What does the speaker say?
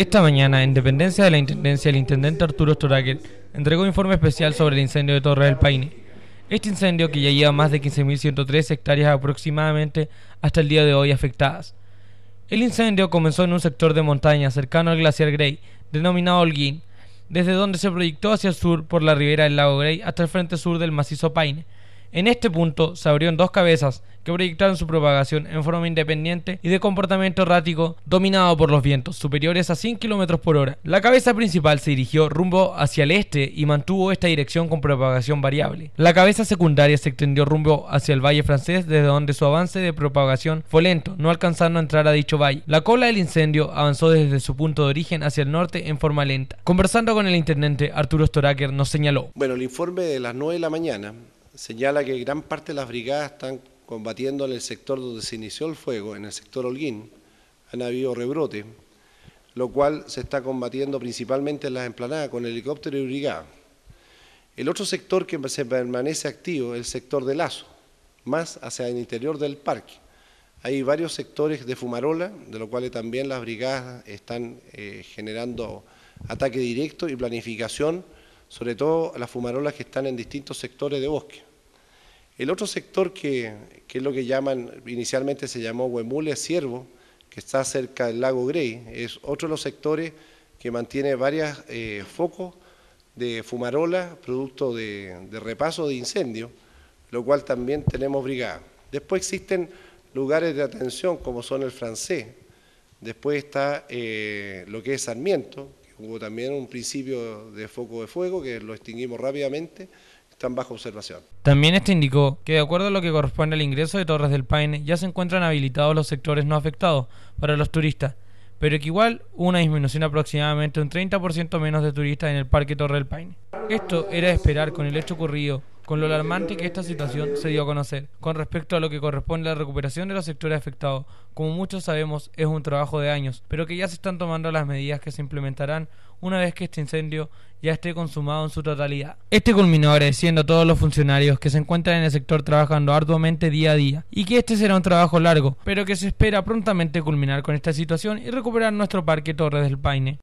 Esta mañana, en dependencia de la Intendencia, el Intendente Arturo Storaker entregó un informe especial sobre el incendio de Torre del Paine. Este incendio, que ya lleva más de 15.103 hectáreas aproximadamente hasta el día de hoy afectadas. El incendio comenzó en un sector de montaña cercano al glaciar Grey, denominado Holguín, desde donde se proyectó hacia el sur por la ribera del lago Grey hasta el frente sur del macizo Paine, en este punto se abrieron dos cabezas que proyectaron su propagación en forma independiente y de comportamiento errático dominado por los vientos, superiores a 100 km por hora. La cabeza principal se dirigió rumbo hacia el este y mantuvo esta dirección con propagación variable. La cabeza secundaria se extendió rumbo hacia el valle francés, desde donde su avance de propagación fue lento, no alcanzando a entrar a dicho valle. La cola del incendio avanzó desde su punto de origen hacia el norte en forma lenta. Conversando con el intendente, Arturo Storaker nos señaló. Bueno, el informe de las 9 de la mañana señala que gran parte de las brigadas están combatiendo en el sector donde se inició el fuego, en el sector Holguín, han habido rebrote lo cual se está combatiendo principalmente en las emplanadas con helicóptero y brigada. El otro sector que se permanece activo es el sector de Lazo, más hacia el interior del parque. Hay varios sectores de fumarola, de los cuales también las brigadas están eh, generando ataque directo y planificación, sobre todo las fumarolas que están en distintos sectores de bosque. El otro sector que, es lo que llaman, inicialmente se llamó Huemule Ciervo, que está cerca del lago Grey, es otro de los sectores que mantiene varios eh, focos de fumarola, producto de, repaso de incendio, lo cual también tenemos brigada. Después existen lugares de atención como son el francés, después está eh, lo que es Sarmiento, que hubo también un principio de foco de fuego que lo extinguimos rápidamente, están bajo observación. También este indicó que de acuerdo a lo que corresponde al ingreso de Torres del Paine ya se encuentran habilitados los sectores no afectados para los turistas, pero que igual una disminución aproximadamente un 30% menos de turistas en el Parque Torres del Paine. Esto era de esperar con el hecho ocurrido con lo alarmante que esta situación se dio a conocer con respecto a lo que corresponde a la recuperación de los sectores afectados. Como muchos sabemos, es un trabajo de años, pero que ya se están tomando las medidas que se implementarán una vez que este incendio ya esté consumado en su totalidad. Este culminó agradeciendo a todos los funcionarios que se encuentran en el sector trabajando arduamente día a día y que este será un trabajo largo, pero que se espera prontamente culminar con esta situación y recuperar nuestro parque Torres del Paine.